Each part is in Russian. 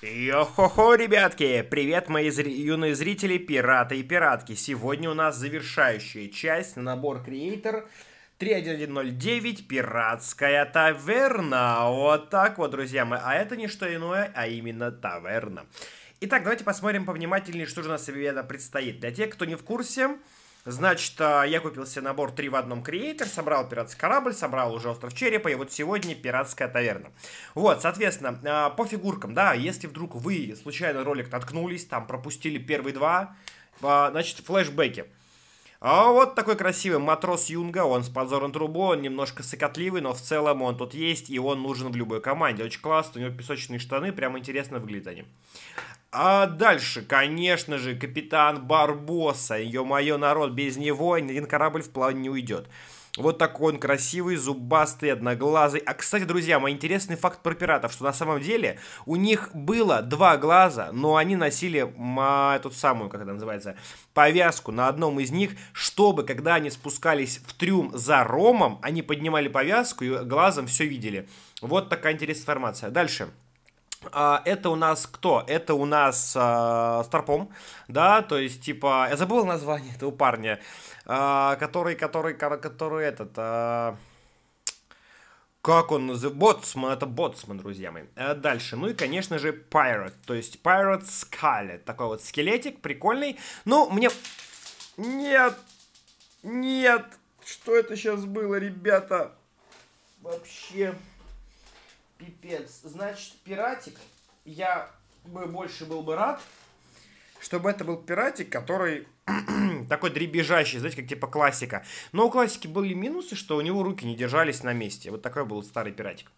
Йо-хо-хо, ребятки! Привет, мои зри... юные зрители, пираты и пиратки! Сегодня у нас завершающая часть, набор Creator 3109, пиратская таверна. Вот так вот, друзья мои. А это не что иное, а именно таверна. Итак, давайте посмотрим повнимательнее, что же у нас, ребята, предстоит. Для тех, кто не в курсе, Значит, а, я купил себе набор 3 в одном Creator, собрал пиратский корабль, собрал уже Остров Черепа, и вот сегодня пиратская таверна. Вот, соответственно, а, по фигуркам, да, если вдруг вы случайно ролик наткнулись, там пропустили первые два, а, значит, флешбеки. А вот такой красивый матрос Юнга, он с подзорной трубой, он немножко сыкотливый, но в целом он тут есть, и он нужен в любой команде. Очень классно, у него песочные штаны, прям интересно выглядят они. А дальше, конечно же, капитан Барбоса. Ё-моё, народ, без него ни один корабль в план не уйдет. Вот такой он красивый, зубастый, одноглазый. А, кстати, друзья, мой интересный факт про пиратов, что на самом деле у них было два глаза, но они носили а, эту самую, как это называется, повязку на одном из них, чтобы, когда они спускались в трюм за Ромом, они поднимали повязку и глазом все видели. Вот такая интересная информация. Дальше. А Это у нас кто? Это у нас э, Старпом, да, то есть, типа, я забыл название этого парня, э, который, который, который этот, э, как он называется? Боцман, это Боцман, друзья мои. Э, дальше, ну и, конечно же, Pirate, то есть Pirate Scarlet, такой вот скелетик, прикольный. Ну, мне... Нет! Нет! Что это сейчас было, ребята? Вообще... Пипец. Значит, пиратик. Я бы больше был бы рад, чтобы это был пиратик, который такой дребезжащий, знаете, как типа классика. Но у классики были минусы, что у него руки не держались на месте. Вот такой был старый пиратик.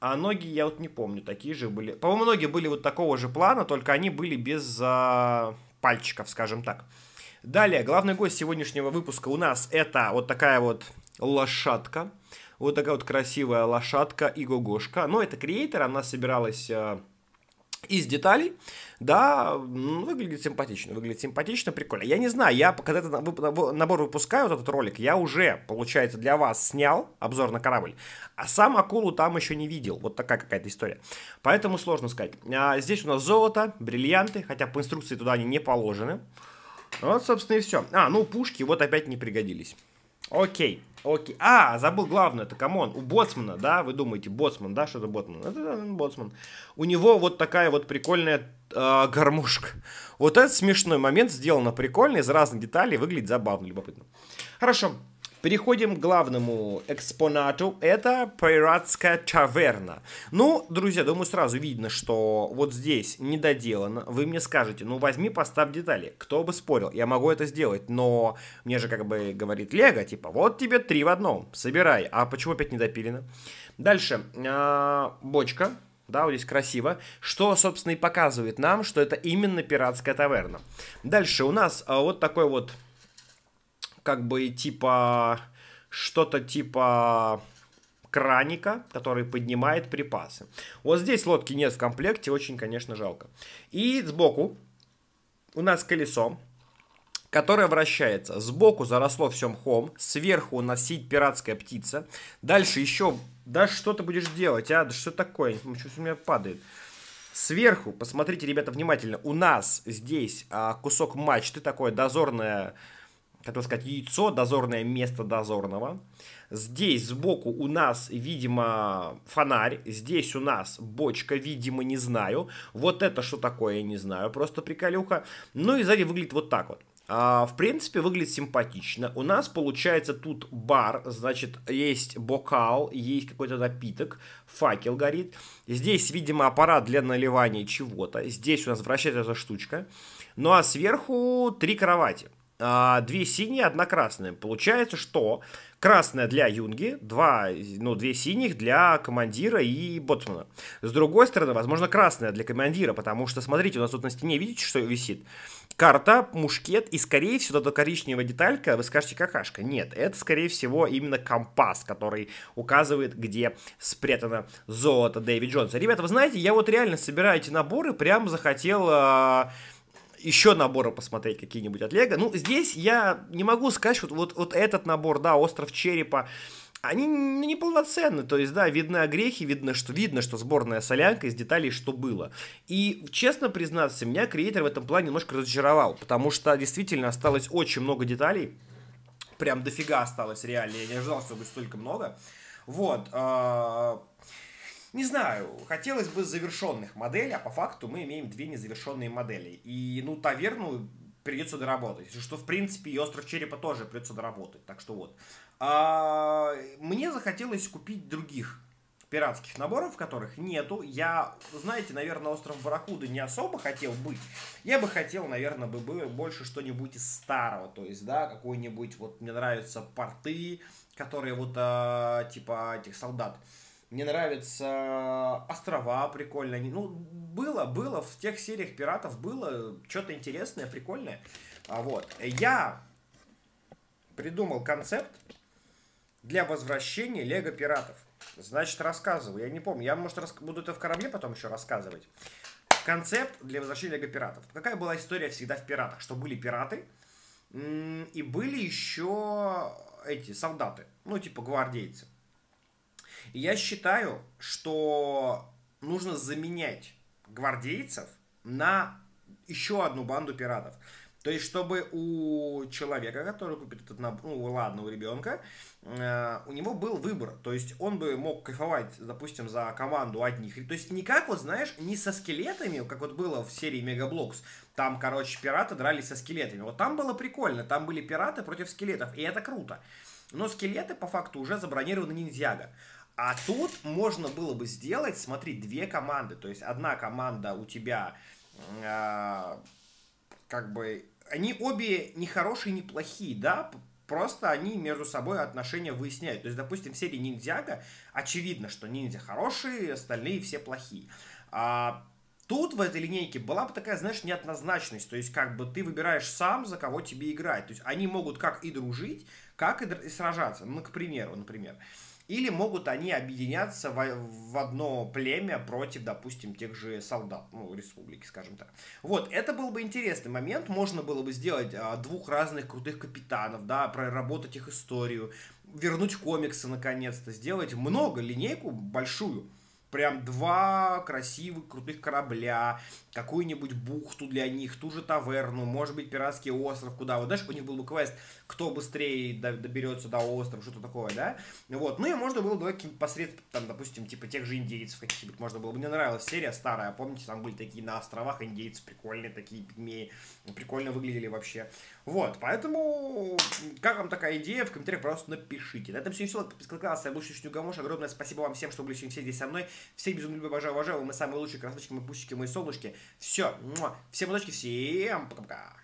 А ноги я вот не помню, такие же были. По-моему, ноги были вот такого же плана, только они были без а, пальчиков, скажем так. Далее, главный гость сегодняшнего выпуска у нас это вот такая вот лошадка. Вот такая вот красивая лошадка и гогошка. Но это креатор, она собиралась э, из деталей, да, выглядит симпатично, выглядит симпатично, прикольно. Я не знаю, я когда этот набор выпускаю, вот этот ролик, я уже, получается, для вас снял обзор на корабль, а сам акулу там еще не видел. Вот такая какая-то история. Поэтому сложно сказать. А здесь у нас золото, бриллианты, хотя по инструкции туда они не положены. Вот, собственно, и все. А, ну, пушки вот опять не пригодились. Окей. Окей. А, забыл главное, это камон. У Боцмана, да, вы думаете, Боцман, да, что это Боцман? Это да, Боцман. У него вот такая вот прикольная э, гармошка. Вот этот смешной момент сделано прикольно, из разных деталей, выглядит забавно, любопытно. Хорошо. Переходим к главному экспонату. Это пиратская таверна. Ну, друзья, думаю, сразу видно, что вот здесь недоделано. Вы мне скажете, ну возьми, поставь детали. Кто бы спорил, я могу это сделать, но мне же как бы говорит Лего, типа, вот тебе три в одном, собирай. А почему опять недопилено? Дальше, а, бочка. Да, вот здесь красиво. Что, собственно, и показывает нам, что это именно пиратская таверна. Дальше у нас а, вот такой вот как бы типа что-то типа краника, который поднимает припасы. Вот здесь лодки нет в комплекте, очень, конечно, жалко. И сбоку у нас колесо, которое вращается. Сбоку заросло все мхом, сверху у нас носить пиратская птица. Дальше еще... Да что ты будешь делать, а? Да что такое? Что у меня падает? Сверху, посмотрите, ребята, внимательно, у нас здесь а, кусок мачты, такое дозорное хотел сказать, яйцо, дозорное место дозорного. Здесь сбоку у нас, видимо, фонарь. Здесь у нас бочка, видимо, не знаю. Вот это что такое, я не знаю, просто приколюха. Ну и сзади выглядит вот так вот. А, в принципе, выглядит симпатично. У нас получается тут бар, значит, есть бокал, есть какой-то напиток, факел горит. Здесь, видимо, аппарат для наливания чего-то. Здесь у нас вращается эта штучка. Ну а сверху три кровати. А, две синие, одна красная. Получается, что красная для Юнги, два, ну, две синих для командира и боцмана. С другой стороны, возможно, красная для командира, потому что, смотрите, у нас тут на стене, видите, что висит? Карта, мушкет и, скорее всего, эта коричневая деталька, вы скажете, какашка. Нет, это, скорее всего, именно компас, который указывает, где спрятано золото Дэви Джонса. Ребята, вы знаете, я вот реально собираю эти наборы, прям захотел... Э- еще набора посмотреть какие-нибудь от Лего. Ну, здесь я не могу сказать, что вот, вот этот набор, да, Остров Черепа, они неполноценны, то есть, да, видны огрехи, видно, что, видно, что сборная солянка из деталей, что было. И, честно признаться, меня креатор в этом плане немножко разочаровал, потому что действительно осталось очень много деталей, прям дофига осталось реально, я не ожидал, что будет столько много. Вот, а, не знаю, хотелось бы завершенных моделей, а по факту мы имеем две незавершенные модели. И, ну, таверну придется доработать. Что, в принципе, и остров черепа тоже придется доработать. Так что вот. А, мне захотелось купить других пиратских наборов, которых нету. Я, знаете, наверное, остров Баракуда не особо хотел быть. Я бы хотел, наверное, бы, бы больше что-нибудь из старого. То есть, да, какой-нибудь, вот мне нравятся порты, которые вот, а, типа, этих солдат. А, мне нравятся острова, прикольно. Ну, было, было в тех сериях пиратов, было что-то интересное, прикольное. А вот, я придумал концепт для возвращения Лего пиратов. Значит, рассказываю. Я не помню. Я, может, рас... буду это в корабле потом еще рассказывать. Концепт для возвращения Лего пиратов. Какая была история всегда в пиратах? Что были пираты, и были еще эти солдаты, ну, типа гвардейцы я считаю, что нужно заменять гвардейцев на еще одну банду пиратов. То есть, чтобы у человека, который купит этот набор, ну ладно, у ребенка, э, у него был выбор. То есть, он бы мог кайфовать, допустим, за команду одних. То есть, не как, вот знаешь, не со скелетами, как вот было в серии Мегаблокс. Там, короче, пираты дрались со скелетами. Вот там было прикольно, там были пираты против скелетов, и это круто. Но скелеты, по факту, уже забронированы ниндзяго. А тут можно было бы сделать, смотри, две команды. То есть одна команда у тебя э, как бы... Они обе не хорошие, не плохие, да? Просто они между собой отношения выясняют. То есть, допустим, в серии Ниндзяго очевидно, что ниндзя хорошие, остальные все плохие. А тут в этой линейке была бы такая, знаешь, неоднозначность. То есть, как бы ты выбираешь сам, за кого тебе играть. То есть, они могут как и дружить, как и, и сражаться. Ну, к примеру, например или могут они объединяться в, в одно племя против, допустим, тех же солдат, ну, республики, скажем так. Вот, это был бы интересный момент, можно было бы сделать а, двух разных крутых капитанов, да, проработать их историю, вернуть комиксы наконец-то, сделать много, линейку большую – прям два красивых, крутых корабля, какую-нибудь бухту для них, ту же таверну, может быть, пиратский остров, куда. Вот знаешь, у них был бы квест, кто быстрее доберется до острова, что-то такое, да? Вот. Ну и можно было бы каким-то посредством, там, допустим, типа тех же индейцев каких-нибудь можно было бы. Мне нравилась серия старая, помните, там были такие на островах индейцы прикольные, такие пигмеи, прикольно выглядели вообще. Вот, поэтому, как вам такая идея, в комментариях просто напишите. На этом все весело, подписка класса, я был Шучнюгамош, огромное спасибо вам всем, что были сегодня все здесь со мной. Всех безумно люблю, обожаю, уважаю. Вы мы самые лучшие красавчики, мы пусики, мы солнышки. Все. Всем удачи, всем пока-пока.